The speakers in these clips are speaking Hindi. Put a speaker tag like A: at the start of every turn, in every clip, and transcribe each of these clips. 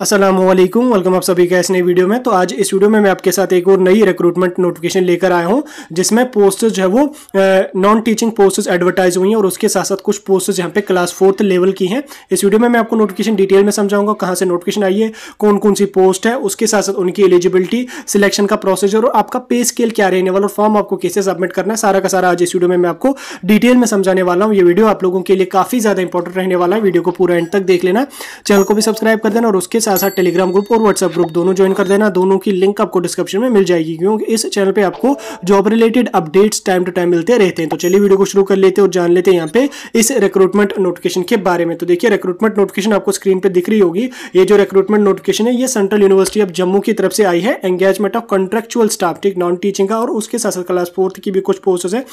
A: असलम वेलकम आप सभी का इस नई वीडियो में तो आज इस वीडियो में मैं आपके साथ एक और नई रिक्रूटमेंट नोटिफिकेशन लेकर आया हूँ जिसमें पोस्ट जो है वो नॉन टीचिंग पोस्ट एडवर्टाइज हुई हैं और उसके साथ साथ कुछ पोस्ट यहाँ पे क्लास फोर्थ लेवल की हैं इस वीडियो में मैं आपको नोटिफिकेशन डिटेल में समझाऊंगा कहाँ से नोटिफिकेशन आई है कौन कौन सी पोस्ट है उसके साथ साथ उनकी एलिजिबिलिटी सिलेक्शन का प्रोसीजर और आपका पे स्केल क्या रहने वाला और फॉर्म आपको कैसे सबमिट करना है सारा का सारा आज इस वीडियो में मैं आपको डिटेल में समझाने वाला हूँ ये वीडियो आप लोगों के लिए काफी ज़्यादा इंपॉर्टेंट रहने वाला है वीडियो को पूरा एंड तक देख लेना चैनल को भी सब्सक्राइब कर देना और उसके साथ साथ टेलीग्राम ग्रुप और व्हाट्सएप ग्रुप दोनों ज्वाइन कर देना दोनों की लिंक आपको डिस्क्रिप्शन में मिल जाएगी क्योंकि इस चैनल पर आपको job related updates time to time मिलते रहते हैं तो चलिए वीडियो को शुरू कर लेते हैं और जान लेते हैं यहाँ पे इस रिक्रूटमेंट नोटिफिकेशन के बारे में तो देखिए रिक्रूटमेंट नोटिफिकेशन आपको स्क्रीन पर दिख रही होगी ये जो रिक्रूटमेंट नोटिफिकेशन है ये सेंट्रल यूनिवर्सिटी ऑफ जम्मू की तरफ से आई है एंगेजमेंट ऑफ कॉन्ट्रेक्चुअल स्टाफ ठीक नॉन टीचिंग का और उसके साथ साथ क्लास फोर्थ की भी कुछ पोस्ट है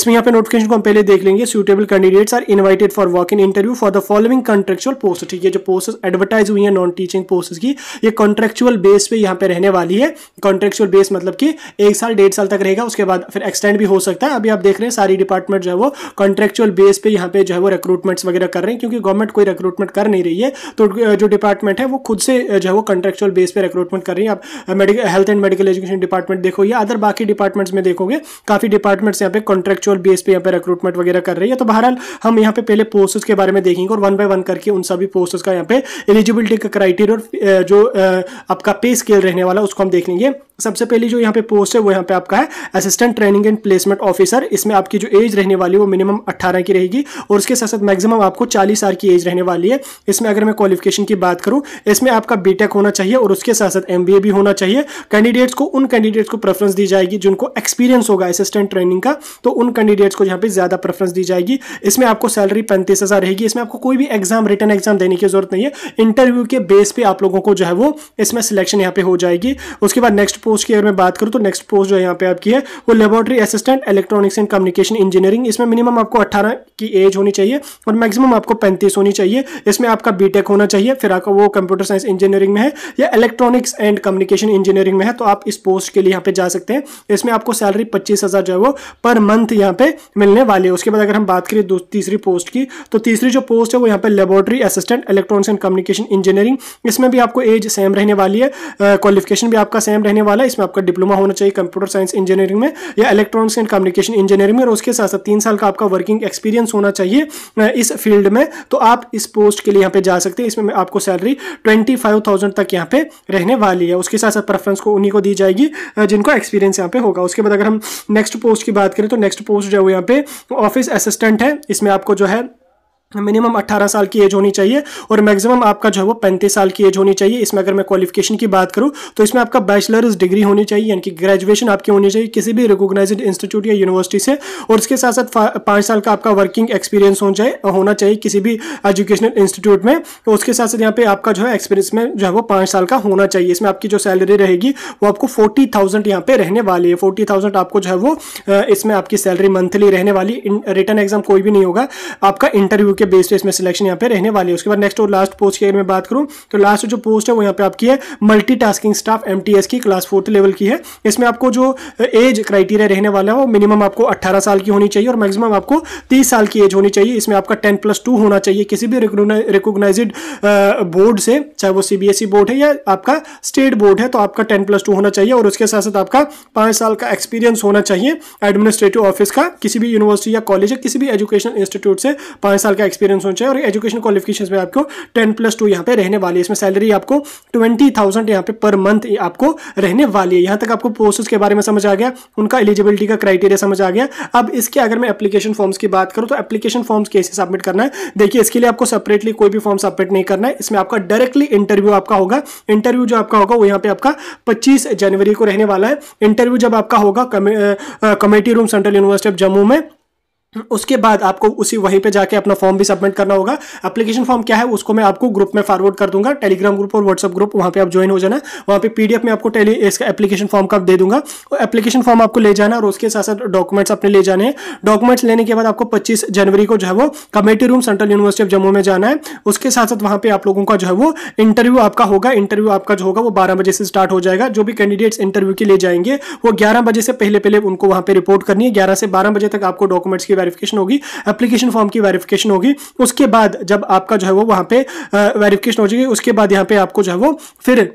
A: इसमें यहाँ पे नोटिफिकेशन को हम पहले देख लेंगे suitable candidates are invited for walk in interview for the following contractual post ठीक है जो पोस्ट एडवर्टाइज हुई है नॉन टीचिंग एक्सचेंज पोस्ट की ये कॉन्ट्रेक्चुअल बेस पे यहाँ पे रहने वाली है कॉन्ट्रेक्चुअल बेस मतलब कि एक साल डेढ़ साल तक रहेगा उसके बाद फिर एक्सटेंड भी हो सकता है अभी आप देख रहे हैं सारी डिपार्टमेंट जो है वो कॉन्ट्रेक्चुअल बेस पे यहाँ पे जो है वो रिक्रूटमेंट्स वगैरह कर रहे हैं क्योंकि गवर्नमेंट कोई रिक्रूटमेंट कर नहीं रही है तो जो डिपार्टमेंट है वो खुद से जो है वो कॉन्ट्रेक्चुअल बेस पर रिक्रूटमेंट कर रही है medical health and medical education department देखो या अदर बाकी डिपार्टमेंट्स में देखोगे काफ़ी डिपार्टमेंट्स यहाँ पे कॉन्ट्रेक्चुअल बेस पे यहाँ पे रिक्रूटमेंट वगैरह कर रही है तो बहरहाल हम यहाँ पे पहले पोस्ट के बारे में देखेंगे और वन बाय वन करके उन सभी पोस्ट का यहाँ पे एलिजिबिलिटी का क्राइटेरिया इंटीरियर जो आपका पे स्केल रहने वाला है उसको हम देख लेंगे सबसे पहले जो यहाँ पे पोस्ट है वो यहाँ पे आपका है assistant training and placement officer इसमें आपकी जो एज रहने वाली है वो मिनिमम 18 की रहेगी और उसके साथ साथ मैक्सिमम आपको 40 साल की एज रहने वाली है इसमें अगर मैं क्वालिफिकेशन की बात करूँ इसमें आपका बीटेक होना चाहिए और उसके साथ साथ एम भी होना चाहिए कैंडिडेट्स को उन कैंडिडेट्स को प्रेफरेंस दी जाएगी जिनको एक्सपीरियंस होगा असिस्टेंट ट्रेनिंग का तो उन कैंडिडेट्स को यहाँ पर ज़्यादा प्रेफरेंस दी जाएगी इसमें आपको सैलरी पैंतीस रहेगी इसमें आपको कोई भी एग्जाम रिटर्न एग्जाम देने की जरूरत नहीं है इंटरव्यू के बेस पे आप लोगों को जो है वो इसमें सिलेक्शन यहाँ पे हो जाएगी उसके बाद नेक्स्ट पोस्ट की अगर मैं बात करूँ तो नेक्स्ट पोस्ट जो है यहाँ पे आपकी है वो laboratory assistant electronics and communication engineering इसमें मिनिमम आपको अट्ठारह की एज होनी चाहिए और मैक्सिमम आपको पैंतीस होनी चाहिए इसमें आपका बी होना चाहिए फिर आपका वो कंप्यूटर साइंस इंजीनियरिंग में है या इलेक्ट्रॉनिक्स एंड कम्युनिकेशन इंजीनियरिंग में है तो आप इस पोस्ट के लिए यहाँ पे जा सकते हैं इसमें आपको सैलरी पच्चीस जो है वो पर मंथ यहाँ पे मिलने वाली है उसके बाद अगर हम बात करें तीसरी पोस्ट की तो तीसरी जो पोस्ट है वो यहाँ पे laboratory assistant electronics and communication engineering इसमें भी आपको एज सेम रहने वाली है क्वालिफिकेशन भी आपका सेम रहने वाला है इसमें आपका डिप्लोमा होना चाहिए कंप्यूटर साइंस इंजीनियरिंग में या इलेक्ट्रॉनिक्स एंड कम्युनिकेशन इंजीनियरिंग में और उसके साथ साथ तीन साल का आपका वर्किंग एक्सपीरियंस होना चाहिए इस फील्ड में तो आप इस पोस्ट के लिए यहाँ पे जा सकते हैं इसमें आपको सैलरी ट्वेंटी फाइव थाउजेंड तक यहाँ पे रहने वाली है उसके साथ साथ प्रेफरेंस को उन्हीं को दी जाएगी जिनको एक्सपीरियंस यहाँ पे होगा उसके बाद अगर हम नेक्स्ट पोस्ट की बात करें तो नेक्स्ट पोस्ट जो है वो यहाँ पे ऑफिस असिस्टेंट है इसमें आपको जो है मिनिमम 18 साल की एज होनी चाहिए और मैक्सिमम आपका जो है वो 35 साल की एज होनी चाहिए इसमें अगर मैं क्वालिफिकेशन की बात करूँ तो इसमें आपका बैचलर्स डिग्री होनी चाहिए यानी कि ग्रेजुएशन आपकी होनी चाहिए किसी भी रिकोगनाइज इंस्टीट्यूट या यूनिवर्सिटी से और इसके साथ साथ पाँच साल का आपका वर्किंग एक्सपीरियंस होना चाहिए होना चाहिए किसी भी एजुकेशनल इंस्टीट्यूट में तो उसके साथ साथ यहाँ पे आपका जो है एक्सपीरियंस में जो है वो पाँच साल का होना चाहिए इसमें आपकी जो सैलरी रहेगी वो आपको फोर्टी थाउजेंड यहाँ पे रहने वाली है फोर्टी थाउजेंड आपको जो है वो इसमें आपकी सैलरी मंथली रहने वाली रिटर्न एग्जाम कोई भी नहीं होगा आपका इंटरव्यू के बेस पे इसमें सिलेक्शन यहाँ पे रहने वाली है उसके बाद नेक्स्ट और लास्ट पोस्ट की अगर मैं बात करूँ तो लास्ट जो पोस्ट है वो यहाँ पे आपकी है मल्टी टास्किंग स्टाफ एम की क्लास फोर्थ लेवल की है इसमें आपको जो एज uh, क्राइटेरिया रहने वाला है वो मिनिमम आपको अट्ठारह साल की होनी चाहिए और मैक्सिमम आपको तीस साल की एज होनी चाहिए इसमें आपका टेन प्लस टू होना चाहिए किसी भी रिकोगनाइज बोर्ड uh, से चाहे वो सीबीएसई बोर्ड e है या आपका स्टेट बोर्ड है तो आपका टेन प्लस टू होना चाहिए और उसके साथ साथ आपका पाँच साल का एक्सपीरियंस होना चाहिए एडमिनिस्ट्रेटिव ऑफिस का किसी भी यूनिवर्सिटी या कॉलेज या किसी भी एजुकेशन इंस्टीट्यूट से पाँच साल का एक्सपीरियंस होना चाहिए और एजुकेशन क्वालिफिकेशन में आपको टेन प्लस टू यहाँ पे रहने वाली है इसमें सैलरी आपको ट्वेंटी थाउजेंड यहाँ पे पर मंथ आपको रहने वाली है यहाँ तक आपको पोस्ट के बारे में समझ आ गया उनका एलिजिबिलिटी का क्राइटेरिया समझ आ गया अब इसके अगर मैं एप्लीकेशन फॉर्म्स की बात करूँ तो एप्लीकेशन फॉर्म्स कैसे सबमिट करना है देखिए इसके लिए आपको सेपरेटली कोई भी फॉर्म सबमिट नहीं करना है इसमें आपका डायरेक्टली इंटरव्यू आपका होगा इंटरव्यू जो आपका होगा वो यहाँ पे आपका पच्चीस जनवरी को रहने वाला है इंटरव्यू जब आपका होगा committee room central university of Jammu में उसके बाद आपको उसी वहीं पे जाके अपना फॉर्म भी सबमिट करना होगा एप्लीकेशन फॉर्म क्या है उसको मैं आपको ग्रुप में फॉरवर्ड कर दूंगा टेलीग्राम ग्रुप और व्हाट्सअप ग्रुप वहाँ पे आप ज्वाइन हो जाना वहाँ पे पीडीएफ में आपको टेली इसका एप्लीकेशन फॉर्म का दे दूंगा और एप्लीकेशन फॉर्म आपको ले जाना और उसके साथ साथ डॉक्यूमेंट्स अपने ले जाने हैं डॉक्यूमेंट्स लेने के बाद आपको पच्चीस जनवरी को जो है वो committee room central university of Jammu में जाना है उसके साथ साथ वहाँ पर आप लोगों का जो है वो इंटरव्यू आपका होगा इंटरव्यू आपका जो होगा वो बारह बजे से स्टार्ट हो जाएगा जो भी कैंडिडेट्स इंटरव्यू के लिए जाएंगे वो ग्यारह बजे से पहले पहले उनको वहाँ पर रिपोर्ट करनी है ग्यारह से बारह बजे तक आपको डॉक्यूमेंट्स की वेरिफिकेशन होगी एप्लीकेशन फॉर्म की वेरिफिकेशन होगी उसके बाद जब आपका जो है वो वहाँ पे वेरिफिकेशन हो जाएगी उसके बाद यहाँ पे आपको जो है वो फिर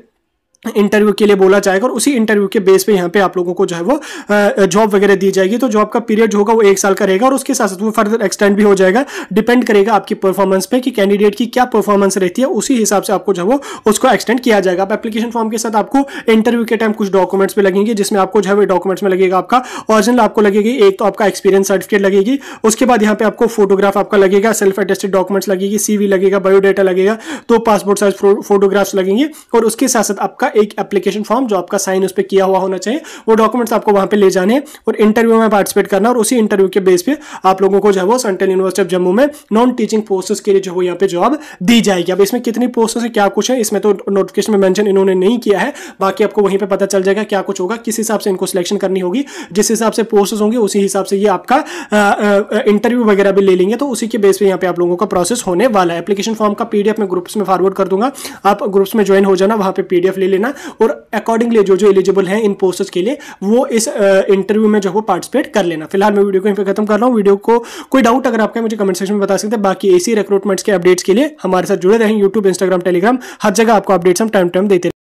A: इंटरव्यू के लिए बोला जाएगा और उसी इंटरव्यू के बेस पे यहाँ पे आप लोगों को जो है वो जॉब वगैरह दी जाएगी तो जॉब का पीरियड जो होगा वो एक साल का रहेगा और उसके साथ साथ वो फर्दर एक्सटेंड भी हो जाएगा डिपेंड करेगा आपकी परफॉर्मेंस पे कि कैंडिडेट की क्या परफॉर्मेंस रहती है उसी हिसाब से आपको जो है वो उसको एक्सटेंड किया जाएगा आप एप्लीकेशन फॉर्म के साथ आपको इंटरव्यू के टाइम कुछ डॉक्यूमेंट्स भी लगेंगे जिसमें आपको जो है वो डॉक्यूमेंट्स में लगेगा आपका ऑरिजिनल आपको लगेगी एक तो आपका एक्सपीरियंस सर्टिफिकेट लगेगी उसके बाद यहाँ पे आपको फोटोग्राफ आपका लगेगा सेल्फ एटेस्टेड डॉक्यूमेंट्स लगेगी सी लगेगा बायोडाटा लगेगा दो पासपोर्ट साइज फोटोग्राफ्स लगेंगे और उसके साथ साथ आपका एक एप्लीकेशन फॉर्म जो आपका साइन उस पर किया हुआ होना चाहिए वो डॉक्यूमेंट्स आपको वहाँ पे ले जाने और इंटरव्यू में पार्टिसिपेट करना और उसी इंटरव्यू के बेस पे आप लोगों को जो है वो सेंट्रल यूनिवर्सिटी ऑफ जम्मू में नॉन टीचिंग पोस्ट के लिए जो यहाँ पे जॉब दी जाएगी अब इसमें कितनी पोस्ट है क्या कुछ है इसमें तो नोटिफिकेशन में मैंशन इन्होंने नहीं किया है बाकी आपको वहीं पर पता चल जाएगा क्या कुछ होगा किस हिसाब से इनको सिलेक्शन करनी होगी जिस हिसाब से पोस्ट होंगे उसी हिसाब से ये आपका इंटरव्यू वगैरह भी ले लेंगे तो उसी के बेस पे यहाँ पे आप लोगों का प्रोसेस होने वाला है एप्लीकेशन फॉर्म का पीडीएफ में ग्रुप्स में फॉरवर्ड कर दूंगा आप ग्रुप्स में ज्वाइन हो जाना वहां पे पीडीएफ ले लेना लेना और अकॉर्डिंगली जो जो एलिजिबल हैं इन पोस्टर्स के लिए वो इस इंटरव्यू में जो है पार्टिसिपेट कर लेना फिलहाल मैं वीडियो को यहीं पर खत्म कर रहा हूँ वीडियो को कोई डाउट अगर आपका मुझे कमेंट सेक्शन में बता सकते हैं बाकी ऐसी रिक्रूटमेंट्स के अपडेट्स के लिए हमारे साथ जुड़े रहें यूट्यूब इंस्टाग्राम टेलीग्राम हर जगह आपको अपडेट्स हम टाइम टाइम देते